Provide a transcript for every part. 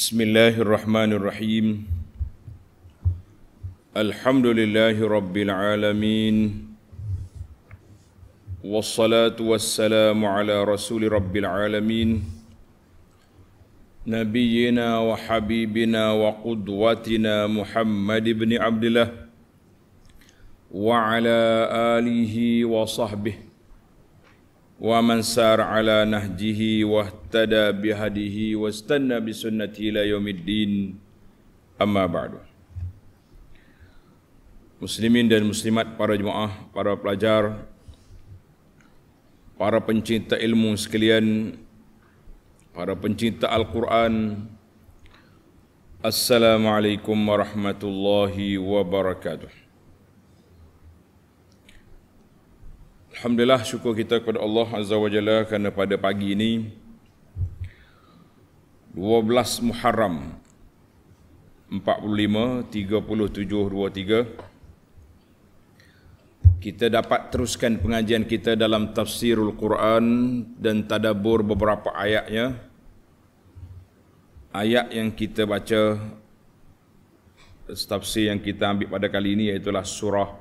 Bismillahirrahmanirrahim Alhamdulillahi Rabbil Alamin Wassalatu wassalamu ala Rasuli Rabbil Alamin Nabiyyina wa Habibina wa Qudwatina Muhammad ibn Abdullah Wa ala alihi wa sahbihi wa man sar ala nahjihi wa ihtada bihadihi wa istanna bi sunnati ila yaumiddin amma ba'du muslimin dan muslimat para jemaah para pelajar para pencinta ilmu sekalian para pencinta al-Quran assalamualaikum warahmatullahi wabarakatuh Alhamdulillah syukur kita kepada Allah Azza wa Jalla kerana pada pagi ini 12 Muharram 45-37-23 kita dapat teruskan pengajian kita dalam tafsirul Quran dan tadabur beberapa ayatnya ayat yang kita baca tafsir yang kita ambil pada kali ini iaitu surah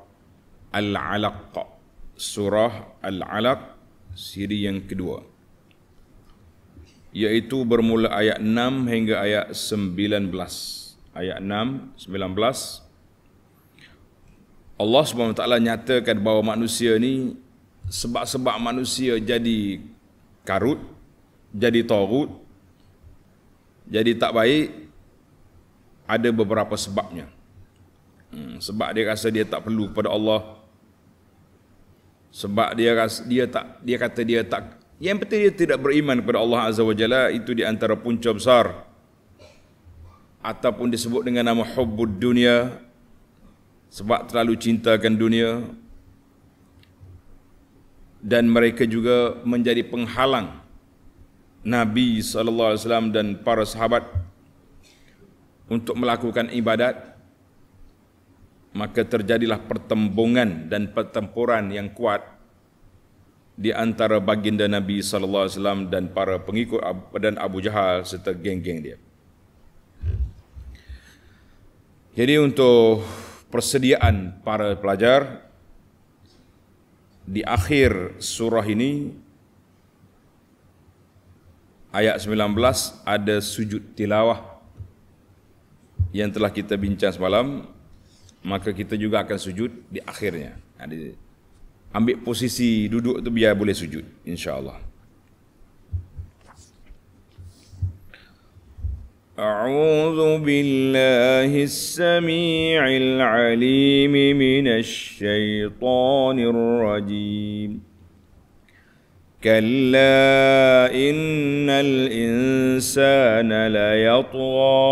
Al-Alaq surah Al-Alaq siri yang kedua yaitu bermula ayat 6 hingga ayat 19 ayat 6 19 Allah Subhanahu taala nyatakan bahawa manusia ni sebab-sebab manusia jadi karut jadi tarut jadi tak baik ada beberapa sebabnya hmm, sebab dia rasa dia tak perlu pada Allah sebab dia rasa, dia tak dia kata dia tak yang penting dia tidak beriman kepada Allah Azza wa Jalla itu di antara punca besar ataupun disebut dengan nama hubbud dunia sebab terlalu cintakan dunia dan mereka juga menjadi penghalang Nabi sallallahu alaihi wasallam dan para sahabat untuk melakukan ibadat maka terjadilah pertembungan dan pertempuran yang kuat di antara baginda Nabi sallallahu alaihi wasallam dan para pengikut dan Abu Jahal serta geng-geng dia. Jadi untuk persediaan para pelajar di akhir surah ini ayat 19 ada sujud tilawah yang telah kita bincang semalam maka kita juga akan sujud di akhirnya. Jadi, ha, ambil posisi duduk tu biar boleh sujud insyaallah. أعوذ بالله السميع العليم من الشيطان الرجيم كلا إن الإنسان ليطغى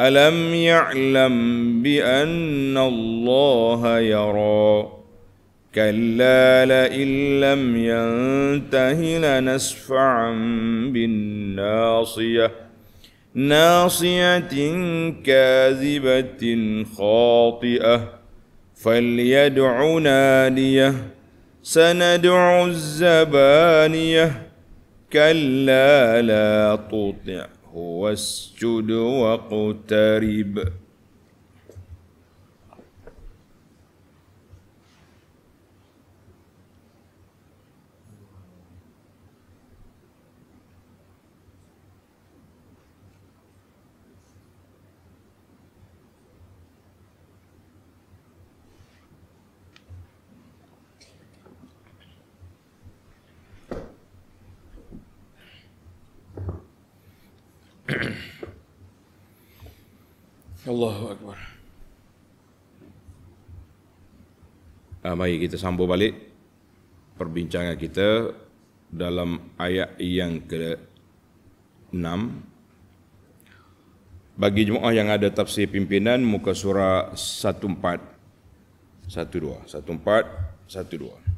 الم يعلم بان الله يرى كلا لئن لم ينته لنسفعا بالناصيه ناصيه كاذبه خاطئه فليدع ناديه سندع الزبانيه كلا لا تطعه واسجد واقترب Allahu Akbar. Uh, mari kita sambung balik perbincangan kita dalam ayat yang ke-6. Bagi jemaah yang ada tafsir pimpinan muka surah 14 12 14 12.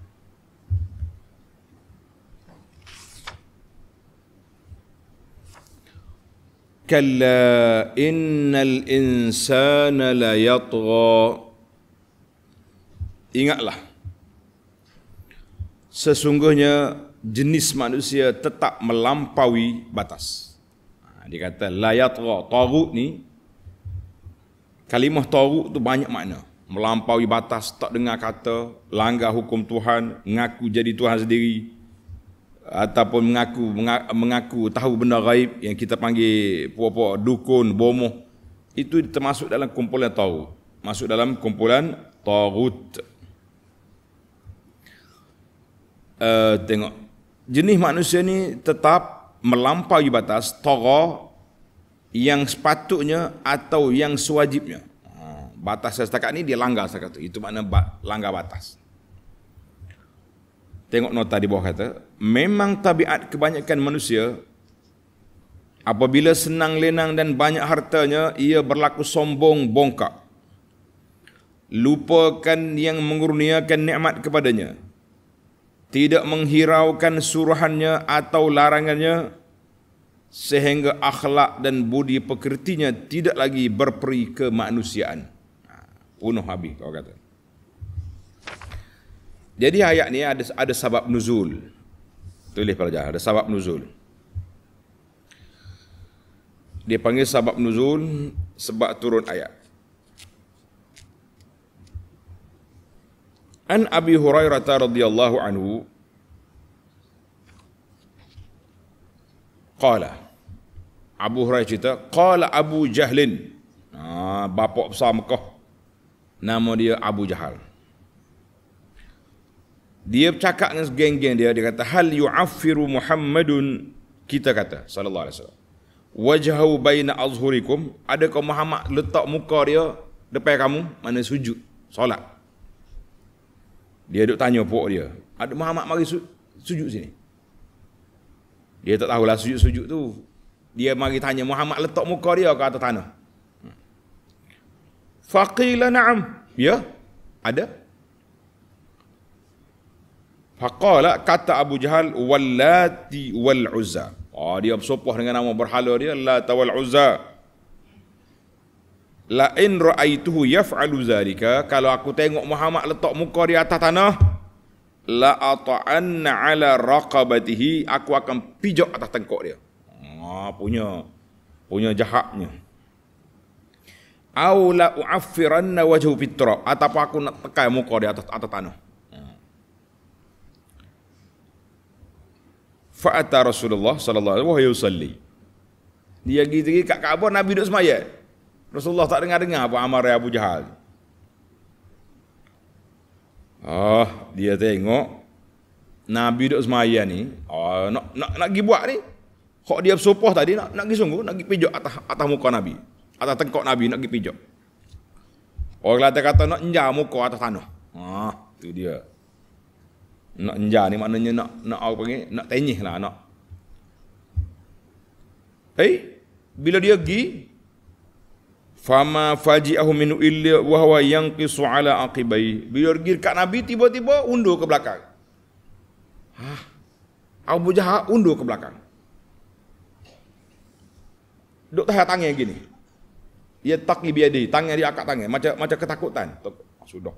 كلا إن الإنسان ليطغى Ingatlah Sesungguhnya jenis manusia tetap melampaui batas ha, Dia kata layatra, taruk ni Kalimah taruk tu banyak makna Melampaui batas, tak dengar kata Langgar hukum Tuhan, ngaku jadi Tuhan sendiri ataupun mengaku mengaku tahu benda gaib yang kita panggil puak-puak dukun bomoh itu termasuk dalam kumpulan tahu masuk dalam kumpulan tagut uh, eh, tengok jenis manusia ni tetap melampaui batas tagha yang sepatutnya atau yang sewajibnya ha, batas setakat ni dia langgar setakat itu itu makna langgar batas Tengok nota di bawah kata, memang tabiat kebanyakan manusia apabila senang lenang dan banyak hartanya ia berlaku sombong bongkak. Lupakan yang mengurniakan nikmat kepadanya. Tidak menghiraukan suruhannya atau larangannya sehingga akhlak dan budi pekertinya tidak lagi berperi kemanusiaan. Ha, Unuh habis kau kata. Jadi ayat ni ada ada sebab nuzul. Tulis pelajar, ada sebab nuzul. Dia panggil sebab nuzul sebab turun ayat. An Abi Hurairah radhiyallahu anhu qala Abu Hurairah cerita qala Abu Jahlin ah bapak besar Mekah nama dia Abu Jahal dia bercakap dengan geng-geng dia dia kata hal yu'affiru Muhammadun kita kata sallallahu alaihi wasallam wajhahu baina azhurikum ada kau Muhammad letak muka dia depan kamu mana sujud solat dia duk tanya puak dia ada Muhammad mari su- sujud sini dia tak tahulah sujud-sujud tu dia mari tanya Muhammad letak muka dia ke atas tanah hmm. faqila na'am ya ada Faqala kata Abu Jahal Wallati wal Uzza. Oh, ah, dia bersopoh dengan nama berhala dia Lata wal Uzza. La in ra'aituhu yaf'alu zalika kalau aku tengok Muhammad letak muka di atas tanah la ata'anna ala raqabatihi aku akan pijak atas tengkuk dia. Oh, punya punya jahatnya. Aula u'affiranna wajhu fitra ataupun aku nak tekan muka dia atas atas tanah. Fa'ata Rasulullah sallallahu alaihi wasallam Dia pergi-pergi kat Kaabah Nabi duduk semayat. Rasulullah tak dengar-dengar apa amar Abu Jahal. Ah, dia tengok Nabi duduk semayan ni, Oh, nak nak nak gi buat ni. Kok dia bersopoh tadi nak nak gi sungguh, nak gi pijak atas atas muka Nabi. Atas tengkok Nabi nak gi pijak. Orang lain kata nak njam muka atas tanah. Ah, tu dia nak enja ni maknanya nak nak apa panggil nak tenyih lah nak eh bila dia pergi fama faji'ahu min illa wa huwa yanqisu ala aqibai bila pergi dekat nabi tiba-tiba undur ke belakang ha Abu Jahal undur ke belakang duk tahan tangan gini dia taqi biadi tangan dia akak tangan macam macam ketakutan sudah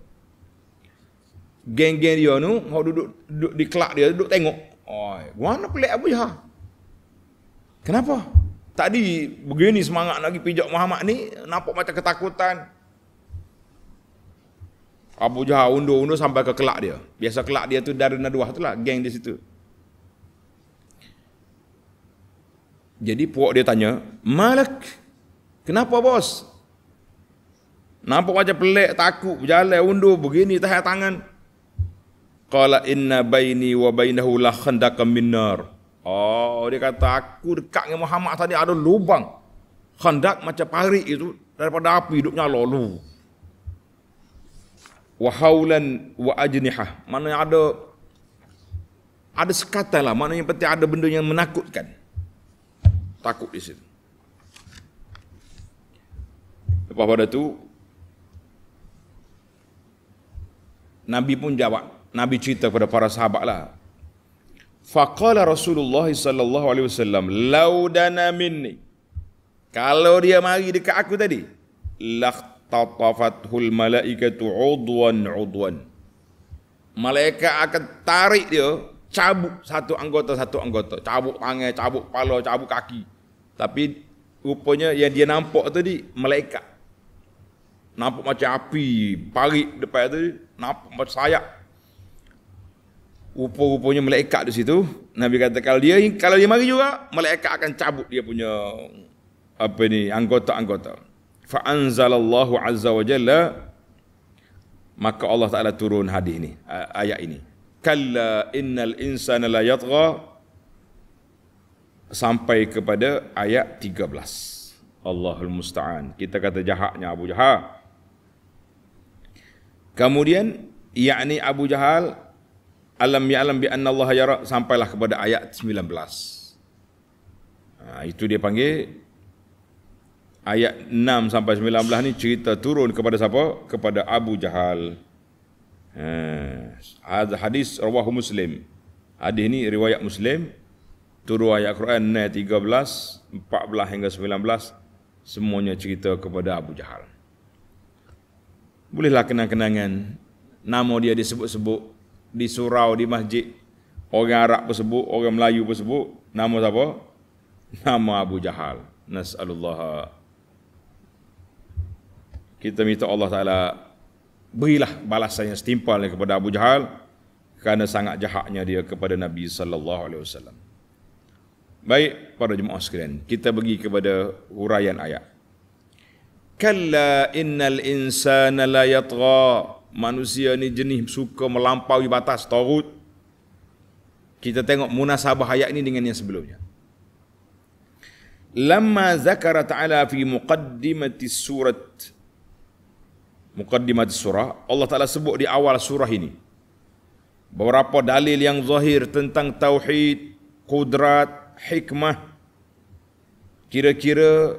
geng-geng dia tu mau duduk, duduk di kelak dia duduk tengok Oh, mana pelik Abu Jahal ya? kenapa tadi begini semangat nak pergi pijak Muhammad ni nampak macam ketakutan Abu Jahal undur-undur sampai ke kelak dia. Biasa kelak dia tu dari Naduah tu lah, geng di situ. Jadi puak dia tanya, Malak, kenapa bos? Nampak macam pelik, takut, berjalan, undur, begini, tahan tangan. Qala inna baini wa bainahu la khandaqan min nar. Oh, dia kata aku dekat dengan Muhammad tadi ada lubang. Khandak macam parit itu daripada api duk nyala lu. Wa haulan wa ajniha. Mana ada ada sekatan lah. Maknanya peti ada benda yang menakutkan. Takut di situ. Lepas pada tu Nabi pun jawab Nabi cerita kepada para sahabat lah. Faqala Rasulullah sallallahu alaihi wasallam, "Laudana minni." Kalau dia mari dekat aku tadi, laqtatafathul malaikatu udwan udwan. Malaikat akan tarik dia, cabut satu anggota satu anggota, cabut tangan, cabut kepala, cabut kaki. Tapi rupanya yang dia nampak tadi malaikat. Nampak macam api, parit depan tu, nampak macam sayap rupa-rupanya malaikat di situ. Nabi kata kalau dia kalau dia mari juga, malaikat akan cabut dia punya apa ni anggota-anggota. Fa anzalallahu azza wa jalla maka Allah Taala turun hadis ini, ayat ini. Kalla innal insana la yatgha sampai kepada ayat 13. Allahul musta'an. Kita kata jahatnya Abu Jahal. Kemudian yakni Abu Jahal alam alam bi anna Allah yara sampailah kepada ayat 19. Ha, itu dia panggil ayat 6 sampai 19 ni cerita turun kepada siapa? Kepada Abu Jahal. Ha, hadis rawahu Muslim. Hadis ni riwayat Muslim. Turun ayat Quran ni 13, 14 hingga 19 semuanya cerita kepada Abu Jahal. Bolehlah kenang-kenangan nama dia disebut-sebut di surau di masjid orang Arab pun sebut orang Melayu pun sebut nama siapa nama Abu Jahal nasallallah kita minta Allah Taala berilah balasannya setimpal kepada Abu Jahal kerana sangat jahatnya dia kepada Nabi sallallahu alaihi wasallam baik para jemaah sekalian kita bagi kepada huraian ayat kalla innal insana la yatgha manusia ni jenis suka melampaui batas tarut kita tengok munasabah ayat ini dengan yang sebelumnya lamma zakara ta'ala fi muqaddimati surat muqaddimati surah Allah Ta'ala sebut di awal surah ini beberapa dalil yang zahir tentang tauhid kudrat hikmah kira-kira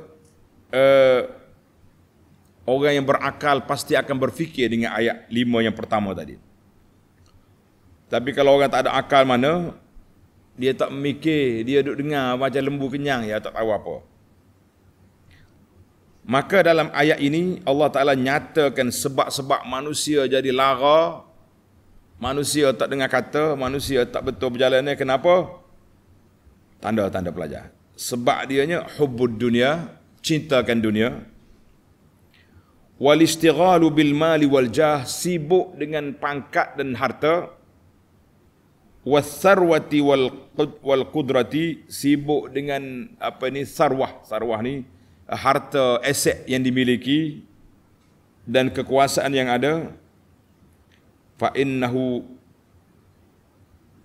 uh, Orang yang berakal pasti akan berfikir dengan ayat lima yang pertama tadi. Tapi kalau orang tak ada akal mana, dia tak memikir, dia duduk dengar macam lembu kenyang, ya tak tahu apa. Maka dalam ayat ini Allah Taala nyatakan sebab-sebab manusia jadi lara, manusia tak dengar kata, manusia tak betul berjalan ni kenapa? Tanda-tanda pelajar. Sebab dia dianya hubbud dunia, cintakan dunia, walistighalu bil mali wal jah sibuk dengan pangkat dan harta wasarwati wal wal qudrati sibuk dengan apa ni sarwah sarwah ni harta aset yang dimiliki dan kekuasaan yang ada fa innahu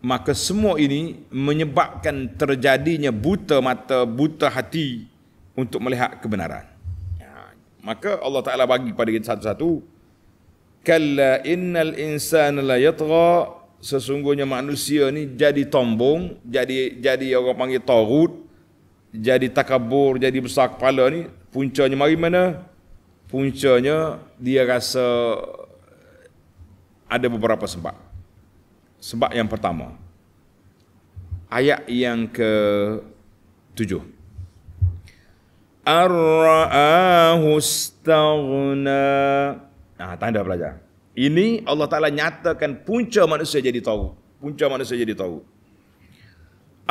maka semua ini menyebabkan terjadinya buta mata buta hati untuk melihat kebenaran maka Allah Taala bagi kepada kita satu-satu kalla innal insana la yatgha sesungguhnya manusia ni jadi tombong jadi jadi orang panggil tarut jadi takabur jadi besar kepala ni puncanya mari mana puncanya dia rasa ada beberapa sebab sebab yang pertama ayat yang ke tujuh Ar-ra'ahu staghna. Nah, tanda pelajar. Ini Allah Ta'ala nyatakan punca manusia jadi tahu. Punca manusia jadi tahu.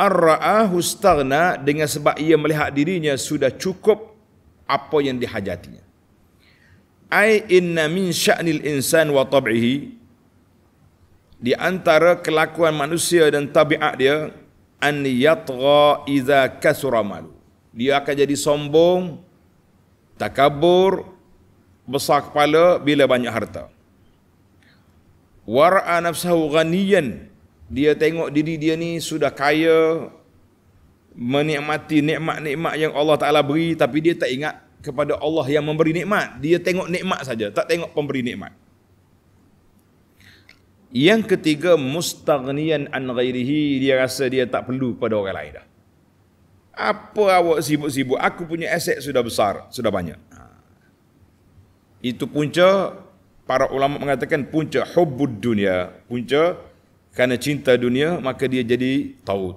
Ar-ra'ahu staghna dengan sebab ia melihat dirinya sudah cukup apa yang dihajatinya. Ai inna min sya'nil insan wa tab'ihi di antara kelakuan manusia dan tabiat dia an yatgha idza kasura dia akan jadi sombong, takabur, besar kepala bila banyak harta. Wara'a nafsahu ghaniyan. Dia tengok diri dia ni sudah kaya, menikmati nikmat-nikmat yang Allah Ta'ala beri tapi dia tak ingat kepada Allah yang memberi nikmat. Dia tengok nikmat saja, tak tengok pemberi nikmat. Yang ketiga, mustaghniyan an ghairihi. Dia rasa dia tak perlu pada orang lain dah. Apa awak sibuk-sibuk? Aku punya aset sudah besar, sudah banyak. Ha. Itu punca para ulama mengatakan punca hubbud dunia, punca kerana cinta dunia maka dia jadi taut.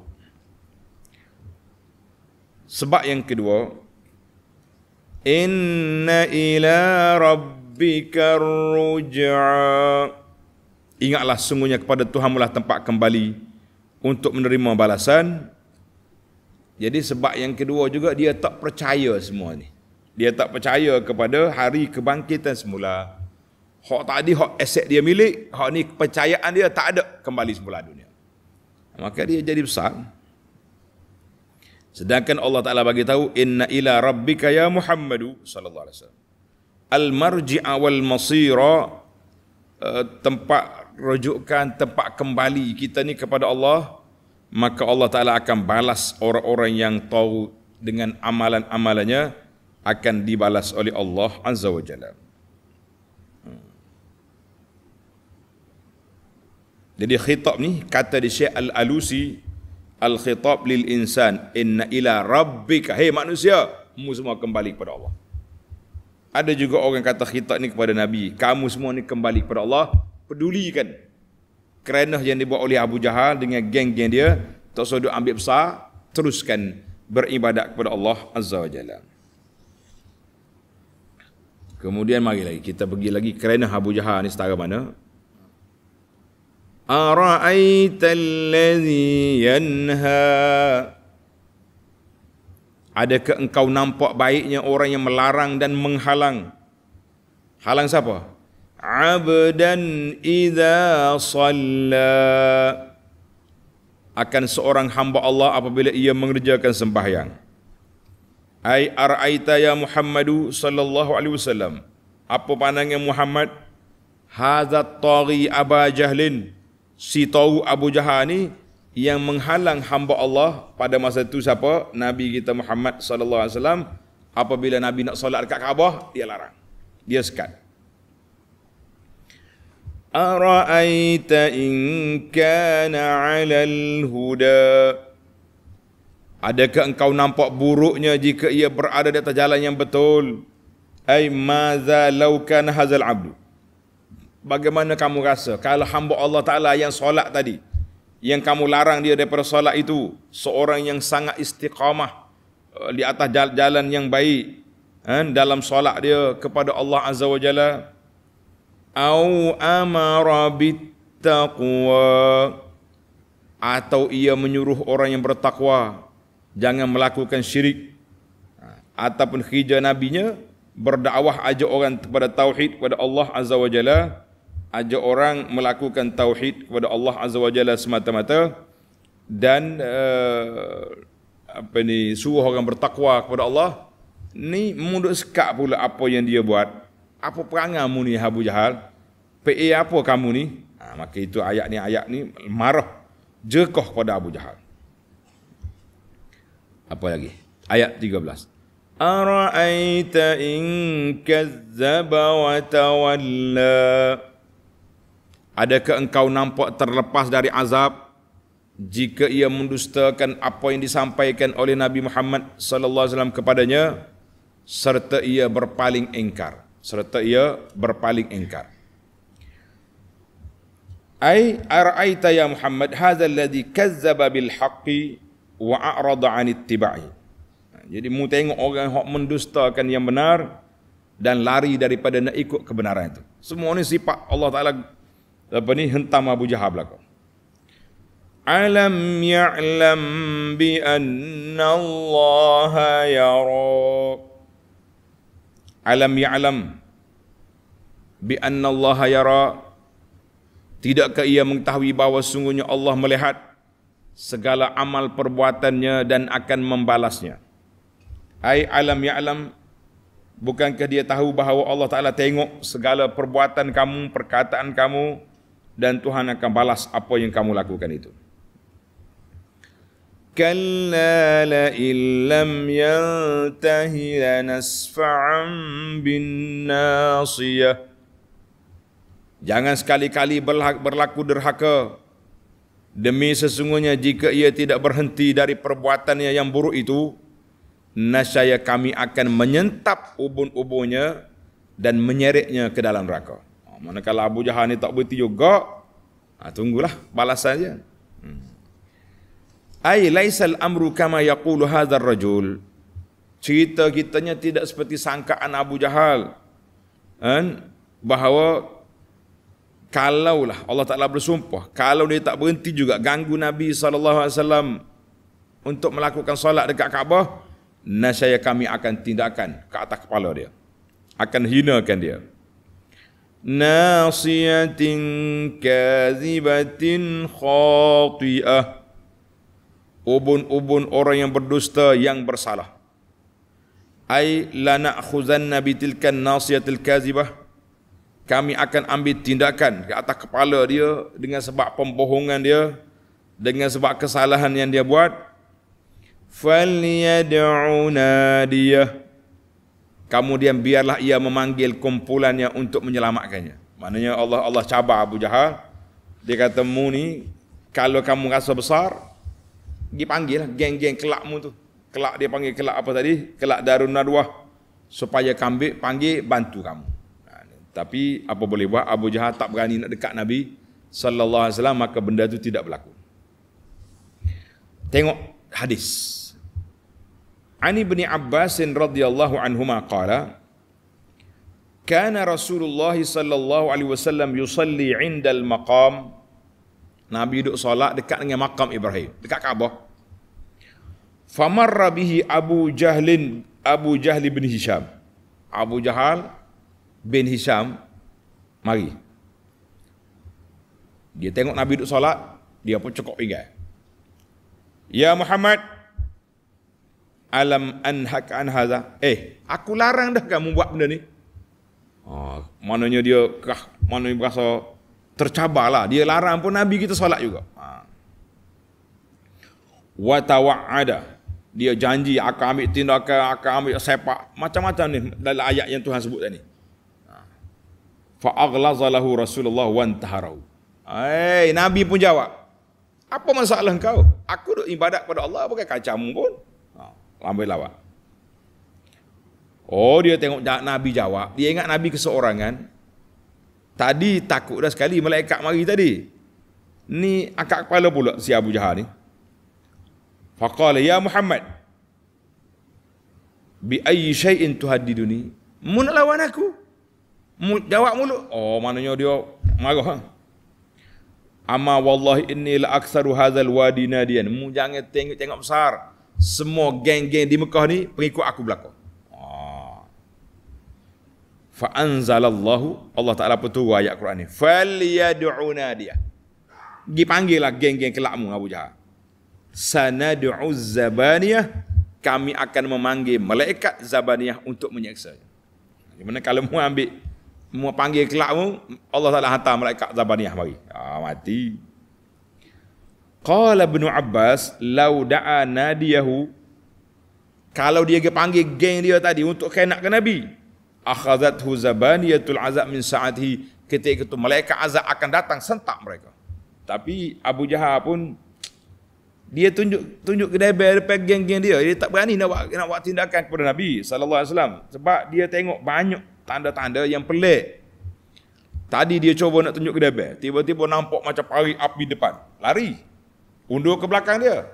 Sebab yang kedua, inna ila rabbika ruj'a. Ingatlah sungguhnya kepada Tuhanmu lah tempat kembali untuk menerima balasan jadi sebab yang kedua juga dia tak percaya semua ni. Dia tak percaya kepada hari kebangkitan semula. Hak tadi hak aset dia milik, hak ni kepercayaan dia tak ada kembali semula dunia. Maka dia jadi besar. Sedangkan Allah Taala bagi tahu inna ila rabbika ya Muhammadu sallallahu alaihi wasallam. Al marji'a wal masira eh, tempat rujukan tempat kembali kita ni kepada Allah maka Allah Ta'ala akan balas orang-orang yang tahu dengan amalan-amalannya akan dibalas oleh Allah Azza wa Jalla. Hmm. Jadi khitab ni kata di Syekh Al-Alusi Al-khitab lil insan inna ila rabbika hey manusia kamu semua kembali kepada Allah. Ada juga orang kata khitab ni kepada Nabi, kamu semua ni kembali kepada Allah, pedulikan kerana yang dibuat oleh Abu Jahal dengan geng-geng dia tak sedut ambil besar teruskan beribadat kepada Allah Azza wa Jalla kemudian mari lagi kita pergi lagi kerana Abu Jahal ni setara mana Ara'aitallazi yanha Adakah engkau nampak baiknya orang yang melarang dan menghalang? Halang siapa? abdan idza salla akan seorang hamba Allah apabila ia mengerjakan sembahyang ai araita ya muhammadu sallallahu alaihi wasallam apa pandangan muhammad Hazat Tari aba jahlin si tau abu jahal ni yang menghalang hamba Allah pada masa itu siapa nabi kita muhammad sallallahu alaihi wasallam apabila nabi nak solat dekat kaabah dia larang dia sekat أرأيت إن كان على الهدى Adakah engkau nampak buruknya jika ia berada di atas jalan yang betul? Ai maza laukan hazal abdu. Bagaimana kamu rasa kalau hamba Allah Taala yang solat tadi yang kamu larang dia daripada solat itu seorang yang sangat istiqamah eh, di atas jalan yang baik eh, dalam solat dia kepada Allah Azza wa Jalla au amara bittaqwa atau ia menyuruh orang yang bertakwa jangan melakukan syirik ataupun khija nabinya berdakwah aja orang kepada tauhid kepada Allah azza wa jalla aja orang melakukan tauhid kepada Allah azza wa jalla semata-mata dan uh, apa ni suruh orang bertakwa kepada Allah ni mudah sekak pula apa yang dia buat apa perangamu ni Abu Jahal? PA apa kamu ni? Ha, maka itu ayat ni ayat ni marah jekoh pada Abu Jahal. Apa lagi? Ayat 13. Ara'aita in kazzaba wa tawalla. Adakah engkau nampak terlepas dari azab jika ia mendustakan apa yang disampaikan oleh Nabi Muhammad sallallahu alaihi wasallam kepadanya serta ia berpaling engkar? serta ia berpaling engkar. Ai araita ya Muhammad hadha alladhi kazzaba bil haqqi wa a'rada an ittiba'i. Jadi mu tengok orang hok mendustakan yang benar dan lari daripada nak ikut kebenaran itu. Semua ni sifat Allah Taala apa ni hentam Abu Jahab lah kau. Alam ya'lam bi anna Allah yarab alam ya'lam bi anna Allah yara tidakkah ia mengetahui bahawa sungguhnya Allah melihat segala amal perbuatannya dan akan membalasnya hai alam ya'lam bukankah dia tahu bahawa Allah Taala tengok segala perbuatan kamu perkataan kamu dan Tuhan akan balas apa yang kamu lakukan itu كلا لئن لم ينته لنسفعا بالناصية Jangan sekali-kali berlaku derhaka Demi sesungguhnya jika ia tidak berhenti dari perbuatannya yang buruk itu Nasyaya kami akan menyentap ubun-ubunnya Dan menyeretnya ke dalam raka. Manakala Abu Jahal ni tak berhenti juga ha, Tunggulah balasannya Ay laisal amru kama yaqulu hadzal rajul. Cerita kitanya tidak seperti sangkaan Abu Jahal. Kan? Bahawa kalaulah Allah Taala bersumpah, kalau dia tak berhenti juga ganggu Nabi sallallahu alaihi wasallam untuk melakukan solat dekat Kaabah, Nasaya kami akan tindakan ke atas kepala dia. Akan hinakan dia. Nasiyatin kazibatin khati'ah ubun-ubun orang yang berdusta yang bersalah. Ai lana bi bitilkan nasiyatil kazibah. Kami akan ambil tindakan ke atas kepala dia dengan sebab pembohongan dia, dengan sebab kesalahan yang dia buat. Falyad'u dia. Kemudian biarlah ia memanggil kumpulannya untuk menyelamatkannya. Maknanya Allah Allah cabar Abu Jahal. Dia kata, "Mu ni kalau kamu rasa besar, dipanggil lah geng-geng kelakmu tu. Kelak dia panggil kelak apa tadi? Kelak Darun Nadwah. Supaya kami panggil bantu kamu. Ha, tapi apa boleh buat Abu Jahal tak berani nak dekat Nabi sallallahu alaihi wasallam maka benda itu tidak berlaku. Tengok hadis. Ani bin Abbas radhiyallahu anhu qala kana Rasulullah sallallahu alaihi wasallam yusalli عند المقام. Nabi duduk solat dekat dengan makam Ibrahim, dekat Kaabah. Famarra bihi Abu Jahlin Abu Jahl bin Hisham. Abu Jahal bin Hisham mari. Dia tengok Nabi duduk solat, dia pun cekok pinggan. Ya Muhammad, alam anhak an hadza? Eh, aku larang dah kamu buat benda ni. Ah, oh, mananya dia kah, mana berasa tercabarlah dia larang pun nabi kita solat juga ha wa tawaada dia janji akan ambil tindakan akan ambil sepak macam-macam ni dalam ayat yang Tuhan sebut tadi ha fa aghlazalahu rasulullah wa antaharau hey, nabi pun jawab apa masalah kau aku duk ibadat pada Allah bukan kacamu pun ha lambai lawak Oh dia tengok Nabi jawab Dia ingat Nabi keseorangan Tadi takut dah sekali malaikat mari tadi. Ni akak kepala pula si Abu Jahal ni. Faqala ya Muhammad bi ayyi shay'in tuhaddiduni? Mu nak lawan aku? Mu jawab mulu. Oh, maknanya dia marah ha? Amma wallahi inni la aksaru hadzal wadi nadian. Mu jangan tengok-tengok besar. Semua geng-geng di Mekah ni pengikut aku belakang fa anzalallahu Allah Taala pun turun ayat Quran ni falyad'u nadia gi panggillah geng-geng kelakmu Abu Jahal sanad'u zabaniyah kami akan memanggil malaikat zabaniyah untuk menyeksa Bagaimana kalau mu ambil mu panggil kelakmu Allah Taala hantar malaikat zabaniyah mari ah mati qala ibnu abbas lau da'a nadiyahu kalau dia panggil geng dia tadi untuk kenak ke nabi Huzabani zabaniyatul azab min sa'atihi ketika itu malaikat azab akan datang sentak mereka tapi Abu Jahal pun dia tunjuk tunjuk kedai bel depan geng-geng dia dia tak berani nak buat nak buat tindakan kepada Nabi sallallahu alaihi wasallam sebab dia tengok banyak tanda-tanda yang pelik tadi dia cuba nak tunjuk kedai bel tiba-tiba nampak macam pari api depan lari undur ke belakang dia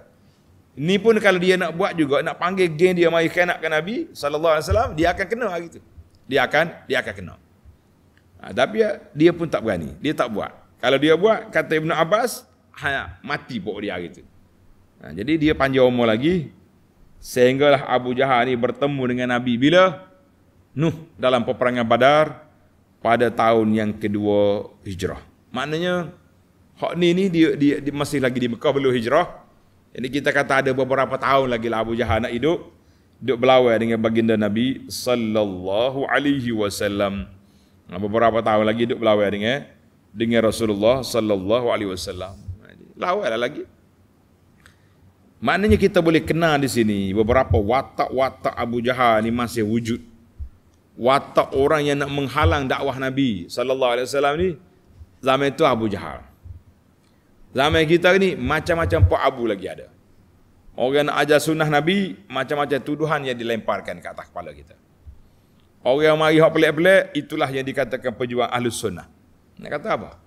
Ini pun kalau dia nak buat juga nak panggil geng dia mari kena ke Nabi sallallahu alaihi wasallam dia akan kena hari itu dia akan dia akan kena. Ha, tapi ya, dia pun tak berani. Dia tak buat. Kalau dia buat, kata ibnu Abbas, ha, mati pokok dia hari itu. Ha, jadi dia panjang umur lagi. Sehinggalah Abu Jahal ni bertemu dengan Nabi. Bila? Nuh dalam peperangan Badar pada tahun yang kedua hijrah. Maknanya, hak ni ni dia, dia, dia, masih lagi di Mekah belum hijrah. Jadi kita kata ada beberapa tahun lagi lah Abu Jahal nak hidup duk belawa dengan baginda Nabi sallallahu alaihi wasallam. Beberapa tahun lagi duk belawa dengan dengan Rasulullah sallallahu alaihi wasallam. Lawanlah lagi. Maknanya kita boleh kenal di sini beberapa watak-watak Abu Jahal ni masih wujud. Watak orang yang nak menghalang dakwah Nabi sallallahu alaihi wasallam ni zaman itu Abu Jahal. Zaman kita ni macam-macam Pak Abu lagi ada. Orang nak ajar sunnah Nabi, macam-macam tuduhan yang dilemparkan ke atas kepala kita. Orang yang mari hak pelik-pelik, itulah yang dikatakan pejuang ahli sunnah. Nak kata apa?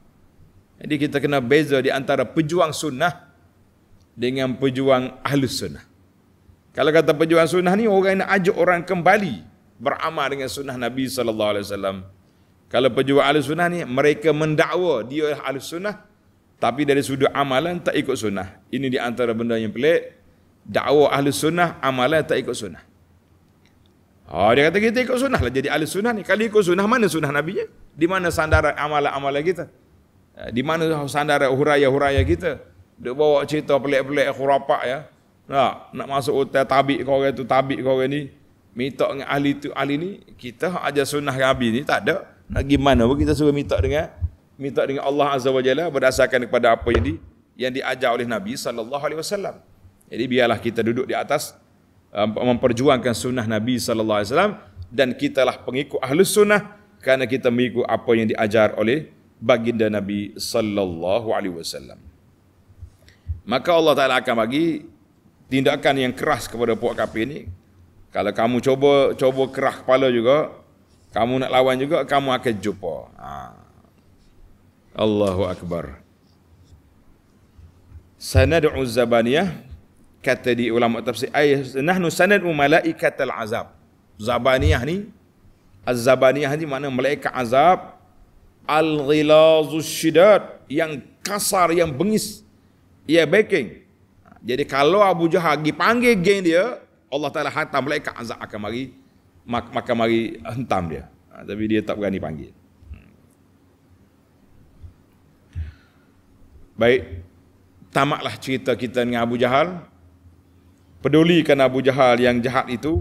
Jadi kita kena beza di antara pejuang sunnah dengan pejuang ahli sunnah. Kalau kata pejuang sunnah ni, orang yang nak ajak orang kembali beramal dengan sunnah Nabi SAW. Kalau pejuang ahli sunnah ni, mereka mendakwa dia ahli sunnah, tapi dari sudut amalan tak ikut sunnah. Ini di antara benda yang pelik, dakwah ahli sunnah amalan tak ikut sunnah. Ha, dia kata kita ikut sunnah lah jadi ahli sunnah ni. Kalau ikut sunnah mana sunnah Nabi je? Di mana sandaran amalan-amalan kita? Ha, di mana sandaran huraya-huraya kita? Dia bawa cerita pelik-pelik khurafat ya. Ha, nak masuk hotel tabik kau orang tu, tabik kau ni. Minta dengan ahli tu, ahli ni. Kita ajar sunnah Nabi ni tak ada. Nak gimana pun kita suruh minta dengan minta dengan Allah Azza wa Jalla berdasarkan kepada apa yang di yang diajar oleh Nabi sallallahu alaihi wasallam. Jadi biarlah kita duduk di atas eh, memperjuangkan sunnah Nabi sallallahu alaihi wasallam dan kitalah pengikut ahlus sunnah kerana kita mengikut apa yang diajar oleh baginda Nabi sallallahu alaihi wasallam. Maka Allah Taala akan bagi tindakan yang keras kepada puak kafir ini. Kalau kamu cuba cuba keras kepala juga, kamu nak lawan juga kamu akan jumpa. Ha. Allahu akbar. Sanad'u zabaniyah kata di ulama tafsir ayat nahnu sanadu malaikatal azab zabaniyah ni az-zabaniyah ni makna malaikat azab al-ghilazus syidad yang kasar yang bengis ia baking jadi kalau Abu Jahal pergi panggil geng dia Allah Taala hantar malaikat azab akan mari maka mari hentam dia ha, tapi dia tak berani panggil baik tamatlah cerita kita dengan Abu Jahal pedulikan Abu Jahal yang jahat itu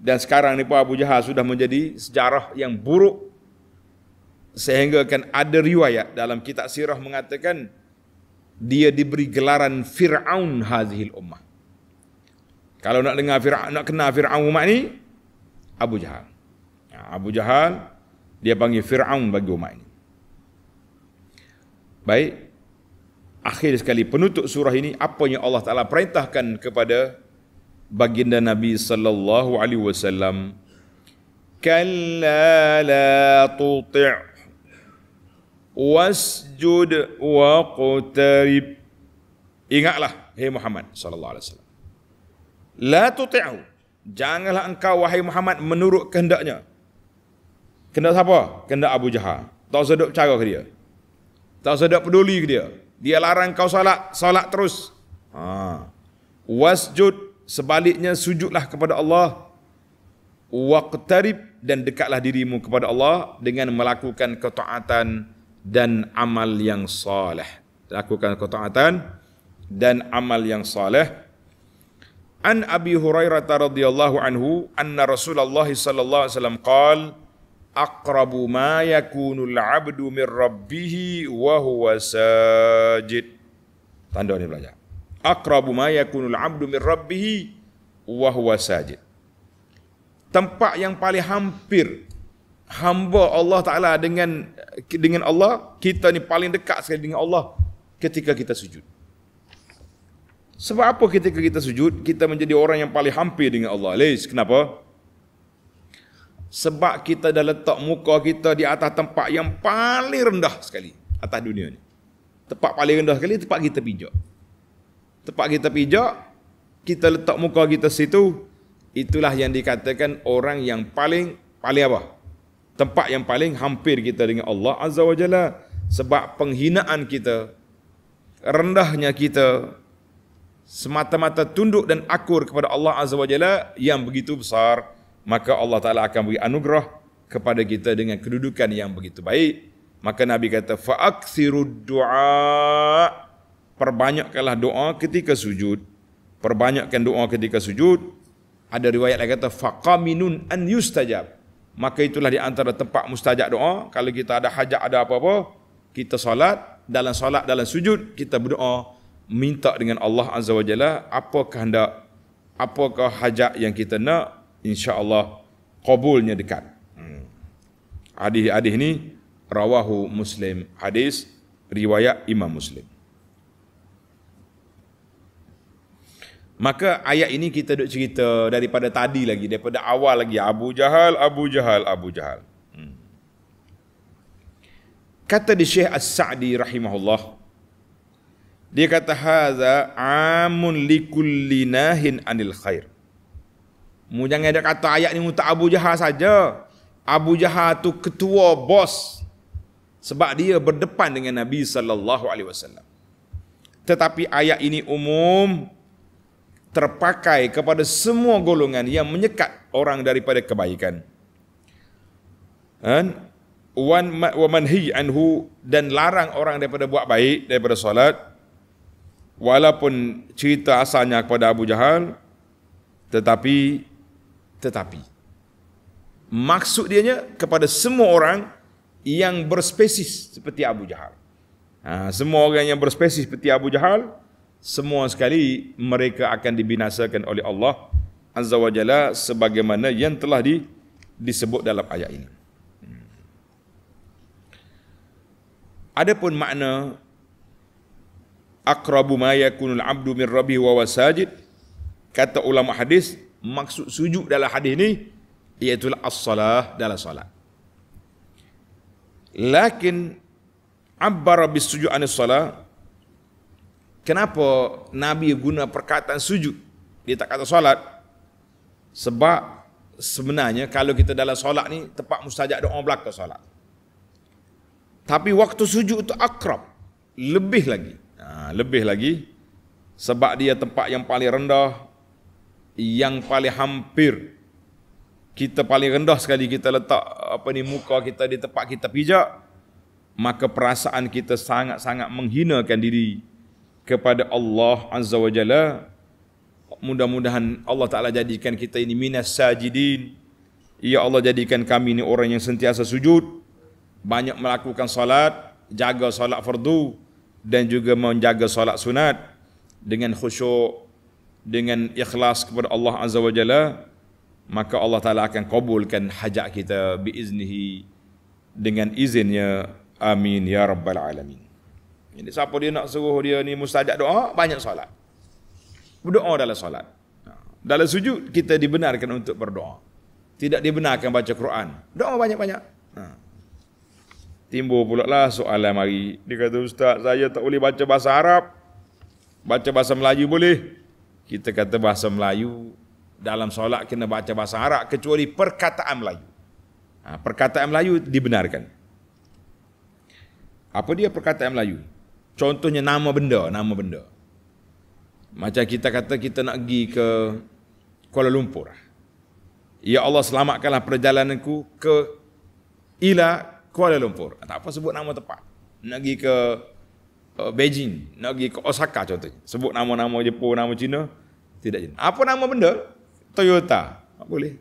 dan sekarang ni pun Abu Jahal sudah menjadi sejarah yang buruk sehingga kan ada riwayat dalam kitab sirah mengatakan dia diberi gelaran Fir'aun hazihil ummah. Kalau nak dengar Fir'aun, nak kenal Fir'aun umat ni, Abu Jahal. Ha, Abu Jahal, dia panggil Fir'aun bagi umat ini. Baik, akhir sekali penutup surah ini apa yang Allah Taala perintahkan kepada baginda Nabi sallallahu alaihi wasallam kalla la tuti' wasjud waqtarib ingatlah hai hey Muhammad sallallahu alaihi wasallam la tuti'u janganlah engkau wahai Muhammad menurut kehendaknya kehendak siapa kehendak Abu Jahal tak sedap cara ke dia tak sedap peduli ke dia dia larang kau salat, salat terus. Ha. Wasjud, sebaliknya sujudlah kepada Allah. Waqtarib, dan dekatlah dirimu kepada Allah dengan melakukan ketaatan dan amal yang saleh. Lakukan ketaatan dan amal yang saleh. An Abi Hurairah radhiyallahu anhu, anna Rasulullah sallallahu alaihi wasallam qala aqrabu ma yakunul abdu min rabbih wa huwa sajid. Tanda ni belajar. Aqrabu ma yakunul abdu min rabbih wa huwa sajid. Tempat yang paling hampir hamba Allah Taala dengan dengan Allah, kita ni paling dekat sekali dengan Allah ketika kita sujud. Sebab apa ketika kita sujud, kita menjadi orang yang paling hampir dengan Allah. Lais, kenapa? sebab kita dah letak muka kita di atas tempat yang paling rendah sekali atas dunia ni. Tempat paling rendah sekali tempat kita pijak. Tempat kita pijak, kita letak muka kita situ, itulah yang dikatakan orang yang paling paling apa? Tempat yang paling hampir kita dengan Allah Azza wa Jalla sebab penghinaan kita, rendahnya kita semata-mata tunduk dan akur kepada Allah Azza wa Jalla yang begitu besar maka Allah Taala akan beri anugerah kepada kita dengan kedudukan yang begitu baik. Maka Nabi kata fa'aksiru du'a perbanyakkanlah doa ketika sujud. Perbanyakkan doa ketika sujud. Ada riwayat lagi kata faqaminun an yustajab. Maka itulah di antara tempat mustajab doa. Kalau kita ada hajat ada apa-apa, kita solat, dalam solat dalam sujud kita berdoa minta dengan Allah Azza wajalla apa kehendak apakah hajat yang kita nak insyaallah kabulnya dekat. Hmm. Hadis-hadis ni rawahu Muslim hadis riwayat Imam Muslim. Maka ayat ini kita duk cerita daripada tadi lagi daripada awal lagi Abu Jahal Abu Jahal Abu Jahal. Hmm. Kata di Syekh As-Sa'di rahimahullah dia kata haza amun likulli anil khair. Mu jangan ada kata ayat ni untuk Abu Jahal saja. Abu Jahal tu ketua bos sebab dia berdepan dengan Nabi sallallahu alaihi wasallam. Tetapi ayat ini umum terpakai kepada semua golongan yang menyekat orang daripada kebaikan. Kan? Wan wa manhi anhu dan larang orang daripada buat baik daripada solat walaupun cerita asalnya kepada Abu Jahal tetapi tetapi maksud dianya kepada semua orang yang berspesies seperti Abu Jahal. Ha, semua orang yang berspesies seperti Abu Jahal, semua sekali mereka akan dibinasakan oleh Allah Azza wa Jalla sebagaimana yang telah di, disebut dalam ayat ini. Hmm. Adapun makna akrabu ma abdu min rabbih wa wasajid kata ulama hadis maksud sujud dalam hadis ni iaitu as-salah dalam solat. Lakin abbara bis sujud anis salah kenapa nabi guna perkataan sujud dia tak kata solat sebab sebenarnya kalau kita dalam solat ni tempat mustajab doa belakang solat. Tapi waktu sujud itu akrab lebih lagi. Ha, lebih lagi sebab dia tempat yang paling rendah, yang paling hampir kita paling rendah sekali kita letak apa ni muka kita di tempat kita pijak maka perasaan kita sangat-sangat menghinakan diri kepada Allah Azza wa Jalla mudah-mudahan Allah Taala jadikan kita ini minas sajidin ya Allah jadikan kami ini orang yang sentiasa sujud banyak melakukan salat jaga salat fardu dan juga menjaga salat sunat dengan khusyuk dengan ikhlas kepada Allah Azza wa Jalla maka Allah Taala akan kabulkan hajat kita biiznihi dengan izinnya amin ya rabbal alamin ini siapa dia nak suruh dia ni mustajab doa banyak solat berdoa dalam solat dalam sujud kita dibenarkan untuk berdoa tidak dibenarkan baca Quran doa banyak-banyak ha. timbul pula lah soalan mari dia kata ustaz saya tak boleh baca bahasa Arab baca bahasa Melayu boleh kita kata bahasa Melayu dalam solat kena baca bahasa Arab kecuali perkataan Melayu. Ha, perkataan Melayu dibenarkan. Apa dia perkataan Melayu? Contohnya nama benda, nama benda. Macam kita kata kita nak pergi ke Kuala Lumpur. Ya Allah selamatkanlah perjalananku ke ila Kuala Lumpur. Tak apa sebut nama tepat. Nak pergi ke uh, Beijing, nak pergi ke Osaka contohnya. Sebut nama-nama Jepun, nama Cina, tidak jenis. Apa nama benda? Toyota. Tak boleh.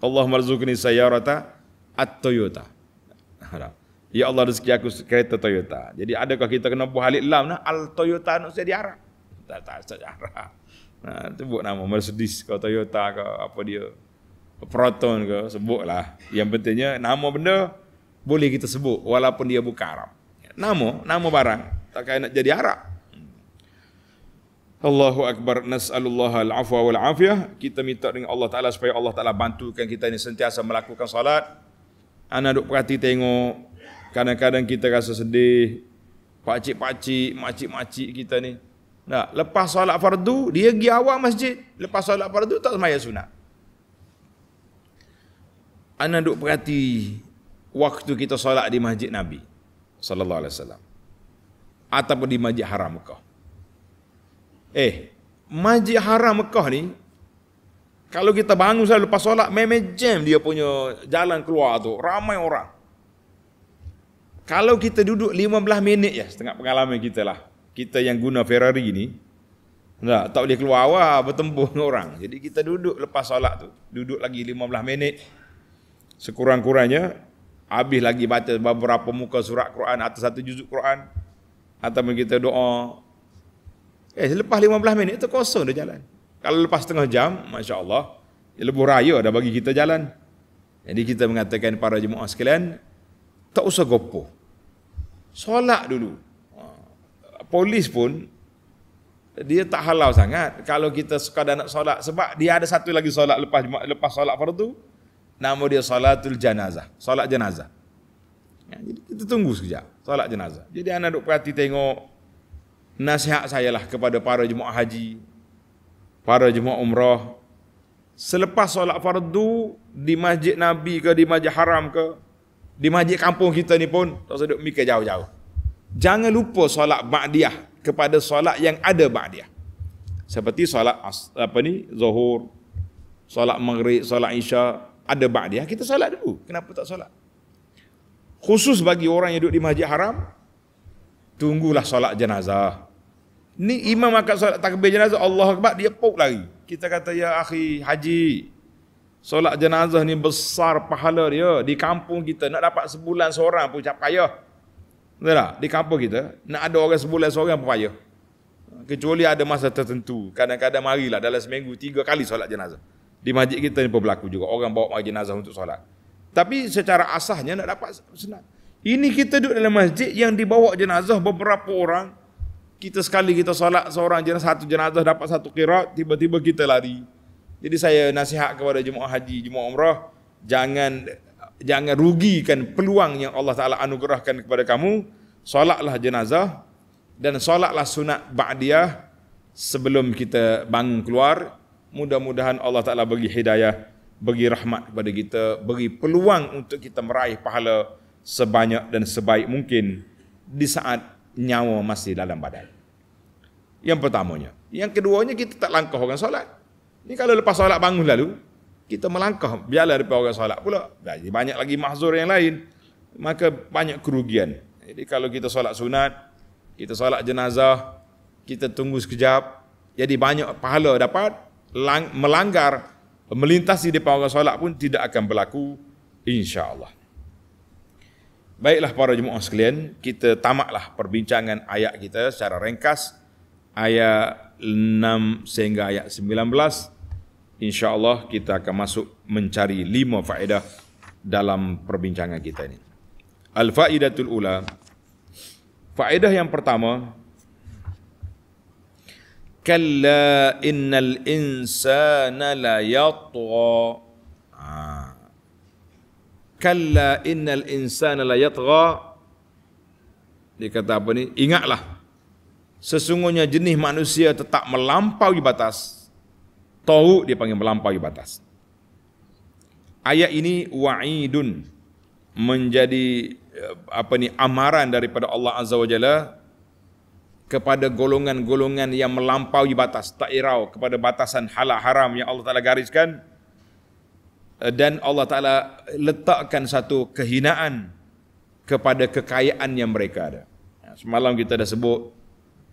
Allah marzukni sayarata at-Toyota. Ha, ya Allah rezeki aku kereta Toyota. Jadi adakah kita kena buah halik lam nah? Al-Toyota nak saya diarah. Tak, tak, tak, tak, Nah, sebut nama Mercedes ke Toyota ke apa dia. Proton ke, sebutlah. Yang pentingnya nama benda boleh kita sebut walaupun dia bukan Arab. Nama, nama barang tak kaya nak jadi arak. Allahu Akbar nas'alullah al-afwa wal-afiyah kita minta dengan Allah Ta'ala supaya Allah Ta'ala bantukan kita ini sentiasa melakukan salat anak duk perhati tengok kadang-kadang kita rasa sedih pakcik-pakcik makcik-makcik kita ni nah, lepas salat fardu dia pergi awal masjid lepas salat fardu tak semaya sunat anak duk perhati waktu kita salat di masjid Nabi Sallallahu Alaihi Wasallam ataupun di Masjid Haram Mekah. Eh, Masjid Haram Mekah ni kalau kita bangun selalu lepas solat memang jam dia punya jalan keluar tu, ramai orang. Kalau kita duduk 15 minit ya setengah pengalaman kita lah. Kita yang guna Ferrari ni tak, tak boleh keluar awal bertempur dengan orang. Jadi kita duduk lepas solat tu, duduk lagi 15 minit. Sekurang-kurangnya habis lagi baca beberapa muka surat Quran atau satu juzuk Quran, ataupun kita doa. Eh selepas 15 minit tu kosong dah jalan. Kalau lepas setengah jam, masya-Allah, ya, lebih raya dah bagi kita jalan. Jadi kita mengatakan para jemaah sekalian, tak usah gopoh. Solat dulu. Ha. Polis pun dia tak halau sangat kalau kita suka nak solat sebab dia ada satu lagi solat lepas lepas solat fardu nama dia solatul janazah solat janazah Ya, jadi kita tunggu sekejap solat jenazah. Jadi anda duk perhati tengok nasihat saya lah kepada para jemaah haji, para jemaah umrah. Selepas solat fardu di masjid Nabi ke di masjid haram ke, di masjid kampung kita ni pun tak usah duk mikir jauh-jauh. Jangan lupa solat ba'diah kepada solat yang ada ba'diah. Seperti solat apa ni? Zuhur, solat maghrib, solat isya ada ba'diah kita salat dulu. Kenapa tak salat? khusus bagi orang yang duduk di masjid haram tunggulah solat jenazah ni imam akan solat takbir jenazah Allah akbar dia pok lagi. kita kata ya akhi haji solat jenazah ni besar pahala dia di kampung kita nak dapat sebulan seorang pun cap payah betul tak di kampung kita nak ada orang sebulan seorang pun payah kecuali ada masa tertentu kadang-kadang marilah dalam seminggu tiga kali solat jenazah di masjid kita ni pun berlaku juga orang bawa jenazah untuk solat tapi secara asahnya nak dapat senat. Ini kita duduk dalam masjid yang dibawa jenazah beberapa orang. Kita sekali kita solat seorang jenazah, satu jenazah dapat satu kirat, tiba-tiba kita lari. Jadi saya nasihat kepada jemaah haji, jemaah umrah, jangan jangan rugikan peluang yang Allah Ta'ala anugerahkan kepada kamu. Solatlah jenazah dan solatlah sunat ba'diyah sebelum kita bangun keluar. Mudah-mudahan Allah Ta'ala bagi hidayah beri rahmat kepada kita, beri peluang untuk kita meraih pahala sebanyak dan sebaik mungkin di saat nyawa masih dalam badan. Yang pertamanya. Yang keduanya kita tak langkah orang solat. Ini kalau lepas solat bangun lalu, kita melangkah biarlah daripada orang solat pula. Jadi banyak lagi mahzur yang lain. Maka banyak kerugian. Jadi kalau kita solat sunat, kita solat jenazah, kita tunggu sekejap. Jadi banyak pahala dapat melanggar melintasi di depan orang solat pun tidak akan berlaku insya-Allah. Baiklah para jemaah sekalian, kita tamatlah perbincangan ayat kita secara ringkas ayat 6 sehingga ayat 19. Insya-Allah kita akan masuk mencari lima faedah dalam perbincangan kita ini. Al-faidatul ula. Faedah yang pertama, كلا إن الإنسان la يطغى كلا إن الإنسان la يطغى dia kata apa ni ingatlah sesungguhnya jenis manusia tetap melampaui batas tahu dia panggil melampaui batas ayat ini wa'idun menjadi eh, apa ni amaran daripada Allah Azza wa Jalla kepada golongan-golongan yang melampaui batas tak irau kepada batasan halal haram yang Allah Taala gariskan eh, dan Allah Taala letakkan satu kehinaan kepada kekayaan yang mereka ada. Ha, semalam kita dah sebut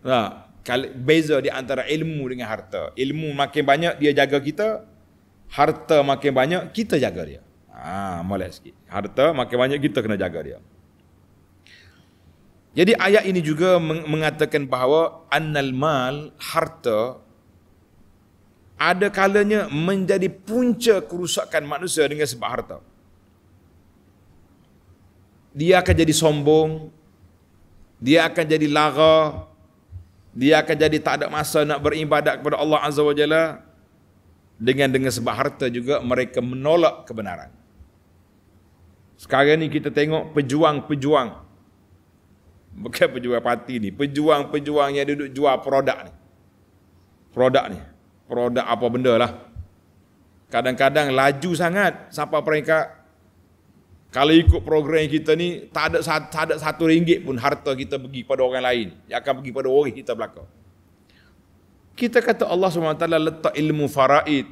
nah ha, beza di antara ilmu dengan harta. Ilmu makin banyak dia jaga kita, harta makin banyak kita jaga dia. Ah, ha, molek sikit. Harta makin banyak kita kena jaga dia. Jadi ayat ini juga mengatakan bahawa annal mal harta ada kalanya menjadi punca kerusakan manusia dengan sebab harta. Dia akan jadi sombong, dia akan jadi lara, dia akan jadi tak ada masa nak beribadat kepada Allah Azza wa Jalla dengan dengan sebab harta juga mereka menolak kebenaran. Sekarang ni kita tengok pejuang-pejuang Bukan pejuang parti ni. Pejuang-pejuang yang duduk jual produk ni. Produk ni. Produk apa benda lah. Kadang-kadang laju sangat sampai peringkat kalau ikut program kita ni tak ada tak ada satu ringgit pun harta kita pergi pada orang lain yang akan pergi pada orang kita belaka. Kita kata Allah SWT letak ilmu faraid.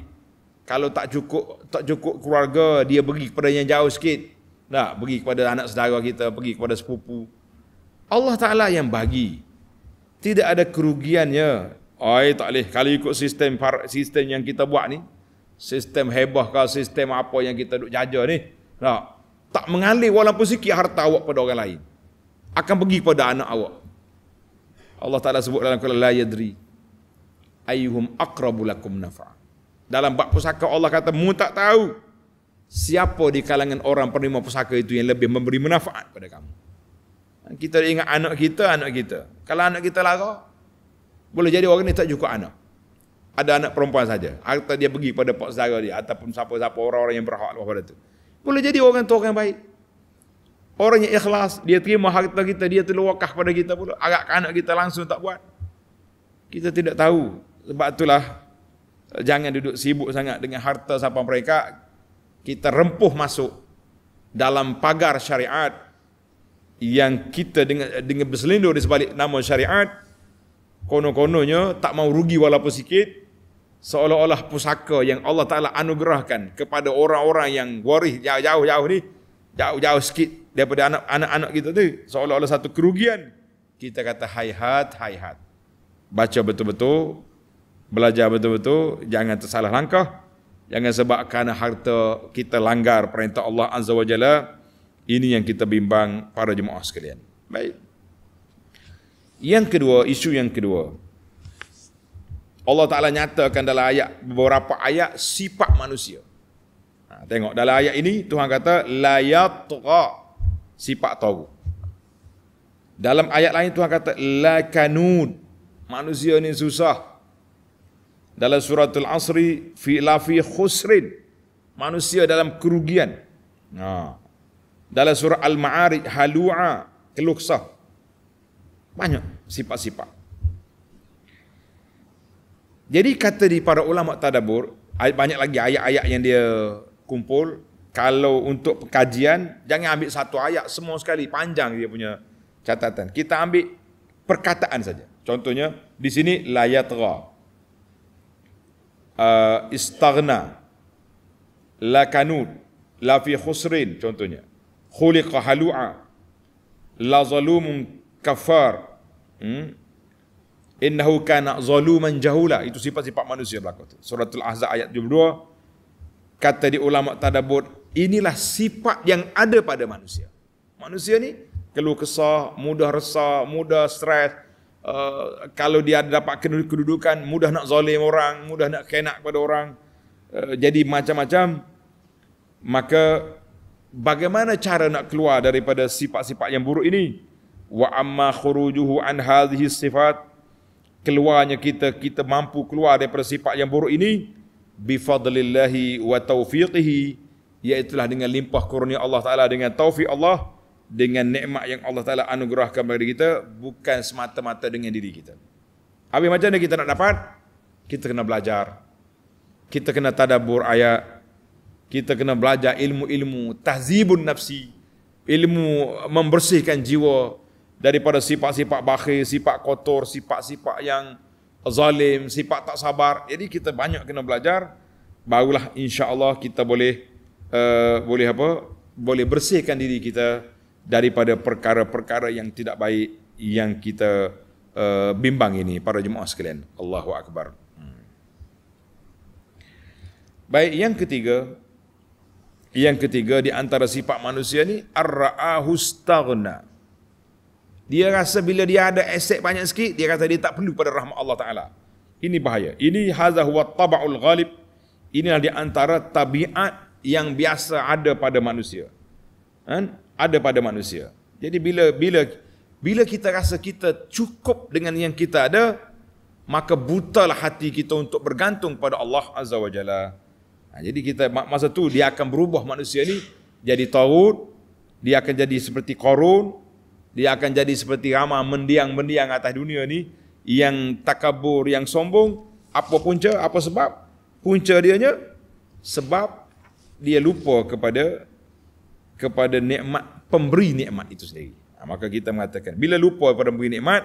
Kalau tak cukup tak cukup keluarga dia bagi kepada yang jauh sikit. Tak, bagi kepada anak saudara kita, bagi kepada sepupu, Allah Ta'ala yang bagi. Tidak ada kerugiannya. Oh, tak boleh. Kalau ikut sistem sistem yang kita buat ni, sistem hebah ke sistem apa yang kita duk jaja ni, tak, tak mengalir walaupun sikit harta awak pada orang lain. Akan pergi pada anak awak. Allah Ta'ala sebut dalam kuala la yadri. Ayuhum akrabu lakum nafa'a. Dalam bab pusaka Allah kata, mu tak tahu siapa di kalangan orang penerima pusaka itu yang lebih memberi manfaat pada kamu. Kita ingat anak kita, anak kita. Kalau anak kita lara, boleh jadi orang ni tak cukup anak. Ada anak perempuan saja. Harta dia pergi pada pak saudara dia. Ataupun siapa-siapa orang-orang yang berhak kepada tu. Boleh jadi orang tu orang yang baik. Orang yang ikhlas, dia terima harta kita, dia terluakah pada kita pula. Agak anak kita langsung tak buat. Kita tidak tahu. Sebab itulah, jangan duduk sibuk sangat dengan harta siapa mereka. Kita rempuh masuk dalam pagar syariat yang kita dengan, dengan berselindur di sebalik nama syariat konon kononya tak mau rugi walaupun sikit seolah-olah pusaka yang Allah Taala anugerahkan kepada orang-orang yang waris jauh-jauh ni jauh-jauh sikit daripada anak-anak kita tu seolah-olah satu kerugian kita kata hayhat hayhat baca betul-betul belajar betul-betul jangan tersalah langkah jangan sebabkan harta kita langgar perintah Allah Azza wajalla. Ini yang kita bimbang para jemaah sekalian. Baik. Yang kedua, isu yang kedua. Allah Ta'ala nyatakan dalam ayat, beberapa ayat sifat manusia. Ha, tengok dalam ayat ini, Tuhan kata, layatqa sifat tahu. Dalam ayat lain Tuhan kata lakanud. Manusia ini susah. Dalam suratul Asri fi khusrin. Manusia dalam kerugian. Nah. Ha dalam surah Al-Ma'arij halu'a keluksah banyak sifat-sifat jadi kata di para ulama tadabur banyak lagi ayat-ayat yang dia kumpul kalau untuk pengkajian jangan ambil satu ayat semua sekali panjang dia punya catatan kita ambil perkataan saja contohnya di sini layatra uh, eh, istagna lakanud lafi khusrin contohnya khuliqa halu'a la zalumun kafar hmm? innahu kana zaluman jahula itu sifat-sifat manusia berlaku tu suratul ahzab ayat 22 kata di ulama tadabbur inilah sifat yang ada pada manusia manusia ni kelu kesah mudah resah mudah stres uh, kalau dia ada dapat kedudukan mudah nak zalim orang mudah nak kenak pada orang uh, jadi macam-macam maka bagaimana cara nak keluar daripada sifat-sifat yang buruk ini wa amma khurujuhu an hadhihi sifat keluarnya kita kita mampu keluar daripada sifat yang buruk ini bi fadlillahi wa tawfiqihi iaitu dengan limpah kurnia Allah taala dengan taufik Allah dengan nikmat yang Allah taala anugerahkan kepada kita bukan semata-mata dengan diri kita habis macam mana kita nak dapat kita kena belajar kita kena tadabur ayat kita kena belajar ilmu-ilmu tahzibun nafsi ilmu membersihkan jiwa daripada sifat-sifat bakhil sifat kotor sifat-sifat yang zalim sifat tak sabar jadi kita banyak kena belajar barulah insya-Allah kita boleh uh, boleh apa boleh bersihkan diri kita daripada perkara-perkara yang tidak baik yang kita uh, bimbang ini para jemaah sekalian Allahu akbar hmm. baik yang ketiga yang ketiga di antara sifat manusia ni arraahustaghna. Dia rasa bila dia ada aset banyak sikit, dia rasa dia tak perlu pada rahmat Allah Taala. Ini bahaya. Ini hadza huwa tabaul ghalib. Inilah di antara tabiat yang biasa ada pada manusia. Kan? Ada pada manusia. Jadi bila bila bila kita rasa kita cukup dengan yang kita ada, maka butalah hati kita untuk bergantung pada Allah Azza wa Jalla. Ha, jadi kita masa tu dia akan berubah manusia ni jadi taurut, dia akan jadi seperti korun, dia akan jadi seperti ramah mendiang-mendiang atas dunia ni yang takabur, yang sombong. Apa punca, apa sebab? Punca dianya sebab dia lupa kepada kepada nikmat pemberi nikmat itu sendiri. Ha, maka kita mengatakan bila lupa kepada pemberi nikmat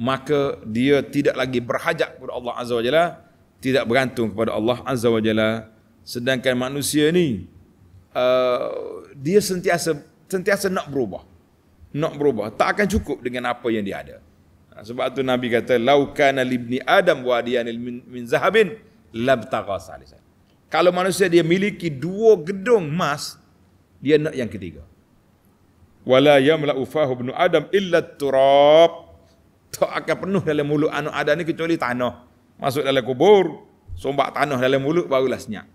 maka dia tidak lagi berhajat kepada Allah Azza wa Jalla tidak bergantung kepada Allah Azza wa Jalla Sedangkan manusia ni uh, dia sentiasa sentiasa nak berubah. Nak berubah, tak akan cukup dengan apa yang dia ada. Ha, sebab tu Nabi kata laukana libni Adam wadiyanil min, min zahabin labtagha salisan. Kalau manusia dia miliki dua gedung emas, dia nak yang ketiga. Wala yamla'u fahu ibnu Adam illa turab. Tak akan penuh dalam mulut anak Adam ni kecuali tanah. Masuk dalam kubur, sombak tanah dalam mulut barulah senyap.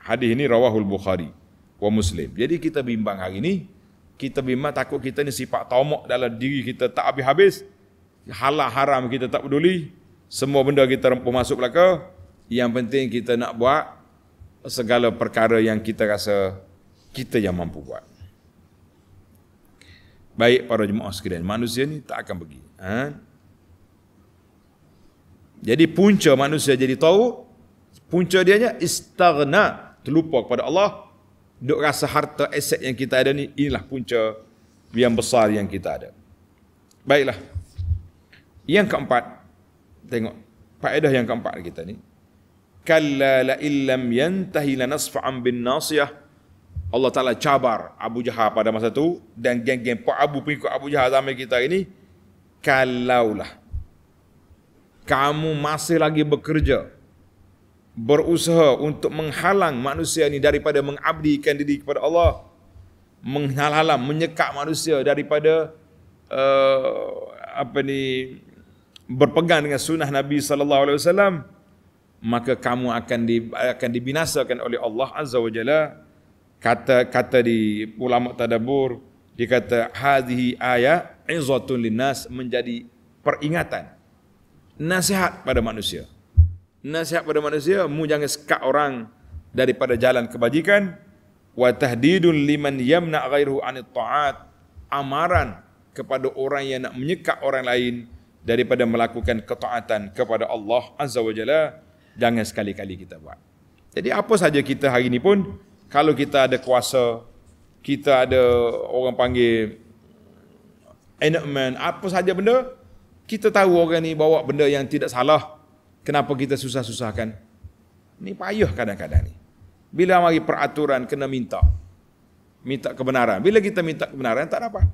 Hadis ini rawahul Bukhari wa Muslim. Jadi kita bimbang hari ini, kita bimbang takut kita ni sifat tomok dalam diri kita tak habis-habis. Halal haram kita tak peduli. Semua benda kita rempuh masuk belakang. Yang penting kita nak buat segala perkara yang kita rasa kita yang mampu buat. Baik para jemaah sekalian, manusia ni tak akan pergi. Ha? Jadi punca manusia jadi tahu, punca dia nya istighna terlupa kepada Allah duk rasa harta aset yang kita ada ni inilah punca yang besar yang kita ada baiklah yang keempat tengok faedah yang keempat kita ni kalla la illam yantahi lanasfa'an bin nasiyah Allah Ta'ala cabar Abu Jahal pada masa tu dan geng-geng Pak Abu pengikut Abu Jahal zaman kita ini kalaulah kamu masih lagi bekerja berusaha untuk menghalang manusia ini daripada mengabdikan diri kepada Allah menghalang, menyekat manusia daripada uh, apa ni berpegang dengan sunnah Nabi sallallahu alaihi wasallam maka kamu akan di, akan dibinasakan oleh Allah azza Wajalla kata kata di ulama tadabbur dikata kata hadhihi ayat izzatun linnas menjadi peringatan nasihat pada manusia nasihat pada manusia mu jangan sekat orang daripada jalan kebajikan wa tahdidun liman yamna ghairuhu anit taat amaran kepada orang yang nak menyekat orang lain daripada melakukan ketaatan kepada Allah azza wa jalla jangan sekali-kali kita buat jadi apa saja kita hari ini pun kalau kita ada kuasa kita ada orang panggil enakman apa saja benda kita tahu orang ni bawa benda yang tidak salah Kenapa kita susah-susahkan? Ini payuh kadang-kadang ni. Bila mari peraturan kena minta. Minta kebenaran. Bila kita minta kebenaran tak dapat.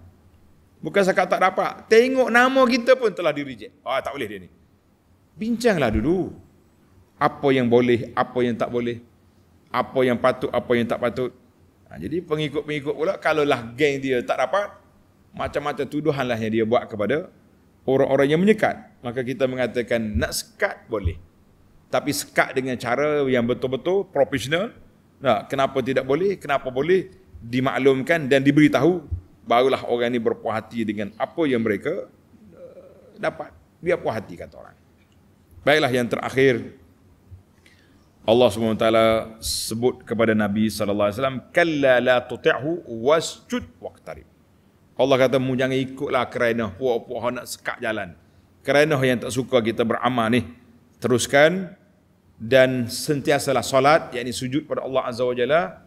Bukan sekat tak dapat. Tengok nama kita pun telah di reject. Oh, ah, tak boleh dia ni. Bincanglah dulu. Apa yang boleh, apa yang tak boleh. Apa yang patut, apa yang tak patut. Ha, jadi pengikut-pengikut pula, kalaulah geng dia tak dapat, macam-macam tuduhanlah yang dia buat kepada orang-orang yang menyekat maka kita mengatakan nak sekat boleh. Tapi sekat dengan cara yang betul-betul profesional. Nah, kenapa tidak boleh? Kenapa boleh? Dimaklumkan dan diberitahu barulah orang ini berpuas hati dengan apa yang mereka eh, dapat. Biar puas hati kata orang. Baiklah yang terakhir Allah SWT sebut kepada Nabi sallallahu alaihi wasallam kalla la tuti'hu wasjud waqtarib. Allah kata mu jangan ikutlah kerana puak-puak nak sekat jalan kerana yang tak suka kita beramal ni teruskan dan sentiasalah solat yakni sujud pada Allah Azza wa Jalla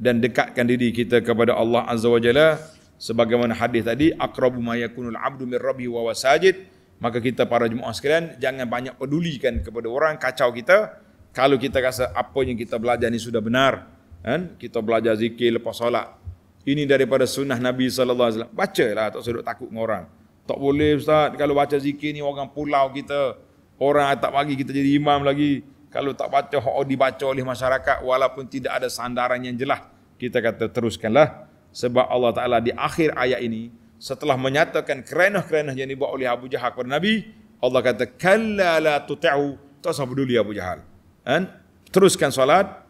dan dekatkan diri kita kepada Allah Azza wa Jalla sebagaimana hadis tadi aqrabu ma yakunul abdu min rabbi wa wasajid maka kita para jemaah sekalian jangan banyak pedulikan kepada orang kacau kita kalau kita rasa apa yang kita belajar ni sudah benar kan kita belajar zikir lepas solat ini daripada sunnah Nabi sallallahu alaihi wasallam bacalah tak usah takut dengan orang tak boleh Ustaz, kalau baca zikir ni orang pulau kita, orang tak bagi kita jadi imam lagi. Kalau tak baca, hak dibaca oleh masyarakat walaupun tidak ada sandaran yang jelas. Kita kata teruskanlah. Sebab Allah Ta'ala di akhir ayat ini, setelah menyatakan kerana kerana yang dibuat oleh Abu Jahal kepada Nabi, Allah kata, Kalla la tuta'u, tak usah peduli Abu Jahal. Dan, teruskan solat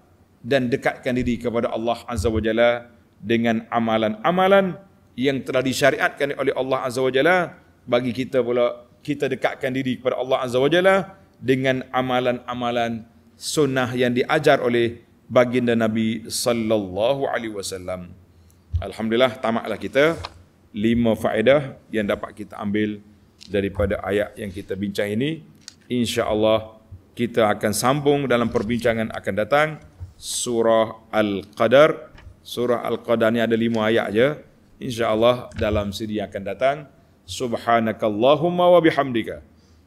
dan dekatkan diri kepada Allah Azza wa Jalla dengan amalan-amalan yang telah disyariatkan oleh Allah Azza wa Jalla bagi kita pula kita dekatkan diri kepada Allah Azza wa Jalla dengan amalan-amalan sunnah yang diajar oleh baginda Nabi sallallahu alaihi wasallam. Alhamdulillah tamatlah kita lima faedah yang dapat kita ambil daripada ayat yang kita bincang ini. Insya-Allah kita akan sambung dalam perbincangan akan datang surah Al-Qadar. Surah Al-Qadar ni ada lima ayat je insyaallah dalam siri yang akan datang subhanakallahumma wa bihamdika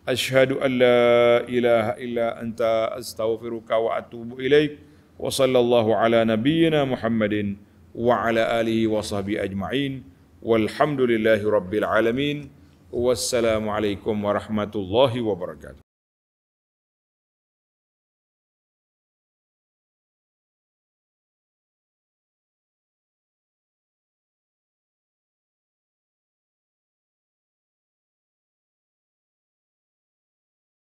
ashhadu an la ilaha illa anta astaghfiruka wa atubu ilaik wa sallallahu ala nabiyyina muhammadin wa ala alihi wa sahbihi ajma'in walhamdulillahi rabbil alamin wassalamu alaikum warahmatullahi wabarakatuh